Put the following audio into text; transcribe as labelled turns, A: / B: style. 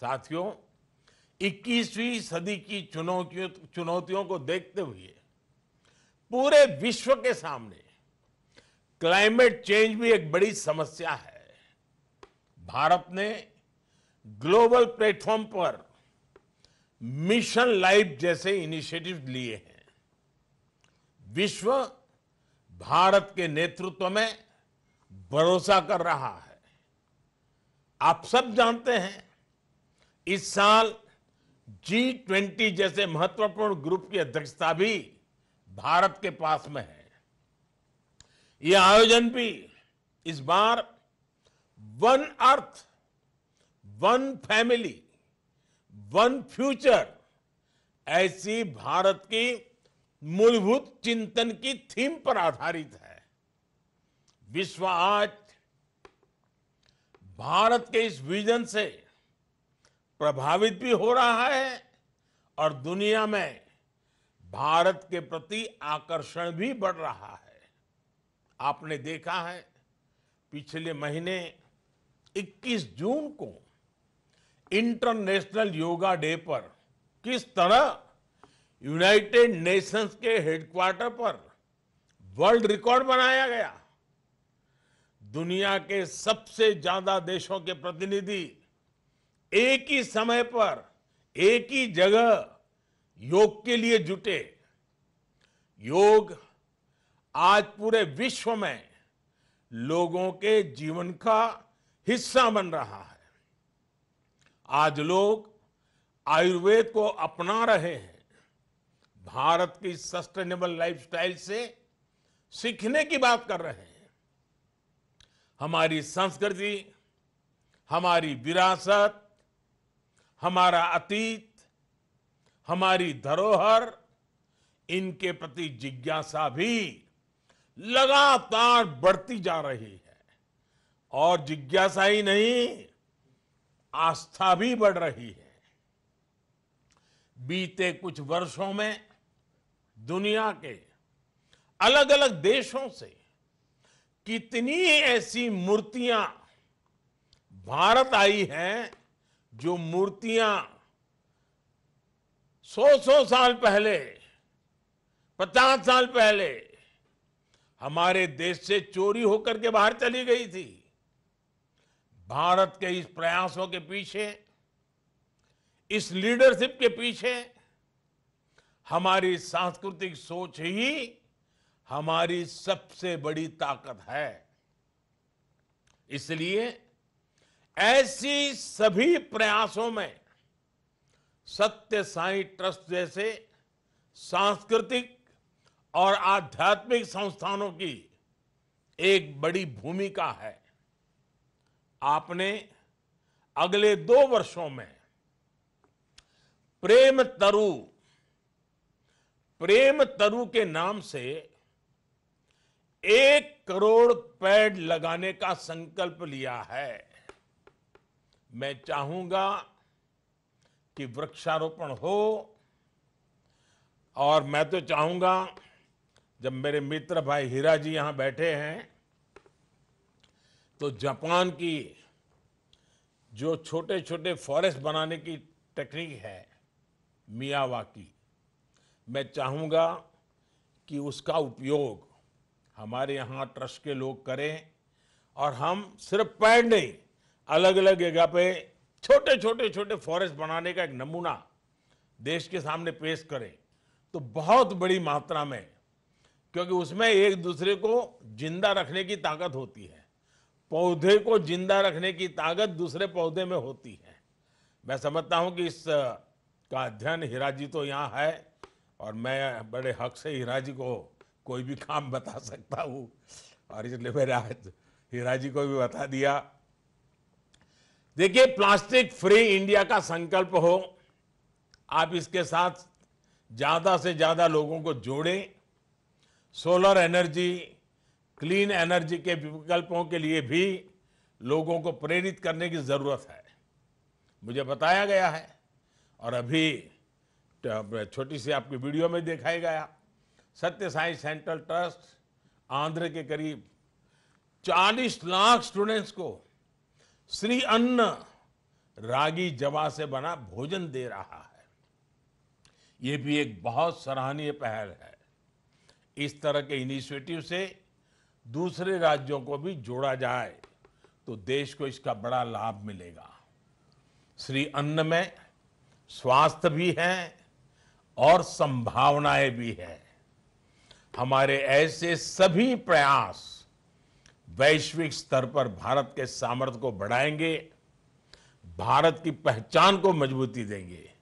A: साथियों 21वीं सदी की चुनौतियों चुनौतियों को देखते हुए पूरे विश्व के सामने क्लाइमेट चेंज भी एक बड़ी समस्या है भारत ने ग्लोबल प्लेटफॉर्म पर मिशन लाइफ जैसे इनिशिएटिव लिए हैं विश्व भारत के नेतृत्व में भरोसा कर रहा है आप सब जानते हैं इस साल जी ट्वेंटी जैसे महत्वपूर्ण ग्रुप की अध्यक्षता भी भारत के पास में है ये आयोजन भी इस बार one earth one family one future ऐसी भारत की मूलभूत चिंतन की थीम पर आधारित है विश्व आज भारत के इस विजन से प्रभावित भी हो रहा है और दुनिया में भारत के प्रति आकर्षण भी बढ़ रहा है आपने देखा है पिछले महीने 21 जून को इंटरनेशनल योगा डे पर किस तरह यूनाइटेड नेशंस के हेडक्वार्टर पर वर्ल्ड रिकॉर्ड बनाया गया दुनिया के सबसे ज्यादा देशों के प्रतिनिधि एक ही समय पर एक ही जगह योग के लिए जुटे योग आज पूरे विश्व में लोगों के जीवन का हिस्सा बन रहा है आज लोग आयुर्वेद को अपना रहे हैं भारत की सस्टेनेबल लाइफस्टाइल से सीखने की बात कर रहे हैं हमारी संस्कृति हमारी विरासत हमारा अतीत हमारी धरोहर इनके प्रति जिज्ञासा भी लगातार बढ़ती जा रही है और जिज्ञासा ही नहीं आस्था भी बढ़ रही है बीते कुछ वर्षों में दुनिया के अलग अलग देशों से कितनी ऐसी मूर्तियां भारत आई हैं जो मूर्तियां सौ सौ साल पहले पचास साल पहले हमारे देश से चोरी होकर के बाहर चली गई थी भारत के इस प्रयासों के पीछे इस लीडरशिप के पीछे हमारी सांस्कृतिक सोच ही हमारी सबसे बड़ी ताकत है इसलिए ऐसी सभी प्रयासों में सत्य साई ट्रस्ट जैसे सांस्कृतिक और आध्यात्मिक संस्थानों की एक बड़ी भूमिका है आपने अगले दो वर्षों में प्रेम तरु प्रेम तरु के नाम से एक करोड़ पेड़ लगाने का संकल्प लिया है मैं चाहूंगा कि वृक्षारोपण हो और मैं तो चाहूंगा जब मेरे मित्र भाई हीरा जी यहां बैठे हैं तो जापान की जो छोटे छोटे फॉरेस्ट बनाने की टेक्निक है मियावा की मैं चाहूंगा कि उसका उपयोग हमारे यहाँ ट्रस्ट के लोग करें और हम सिर्फ पैड नहीं अलग अलग जगह पे छोटे छोटे छोटे फॉरेस्ट बनाने का एक नमूना देश के सामने पेश करें तो बहुत बड़ी मात्रा में क्योंकि उसमें एक दूसरे को जिंदा रखने की ताकत होती है पौधे को जिंदा रखने की ताकत दूसरे पौधे में होती है मैं समझता हूँ कि इस का अध्ययन हीरा जी तो यहाँ है और मैं बड़े हक से हीरा जी को कोई भी काम बता सकता हूँ और इसलिए मैंने आज हीरा जी को भी बता दिया देखिए प्लास्टिक फ्री इंडिया का संकल्प हो आप इसके साथ ज़्यादा से ज़्यादा लोगों को जोड़ें सोलर एनर्जी क्लीन एनर्जी के विकल्पों के लिए भी लोगों को प्रेरित करने की ज़रूरत है मुझे बताया गया है और अभी छोटी सी आपकी वीडियो में दिखाया गया सत्य साई सेंट्रल ट्रस्ट आंध्र के करीब 40 लाख स्टूडेंट्स को श्री अन्न रागी जवा से बना भोजन दे रहा है ये भी एक बहुत सराहनीय पहल है इस तरह के इनिशिएटिव से दूसरे राज्यों को भी जोड़ा जाए तो देश को इसका बड़ा लाभ मिलेगा श्री अन्न में स्वास्थ्य भी है और संभावनाएं भी हैं हमारे ऐसे सभी प्रयास वैश्विक स्तर पर भारत के सामर्थ्य को बढ़ाएंगे भारत की पहचान को मजबूती देंगे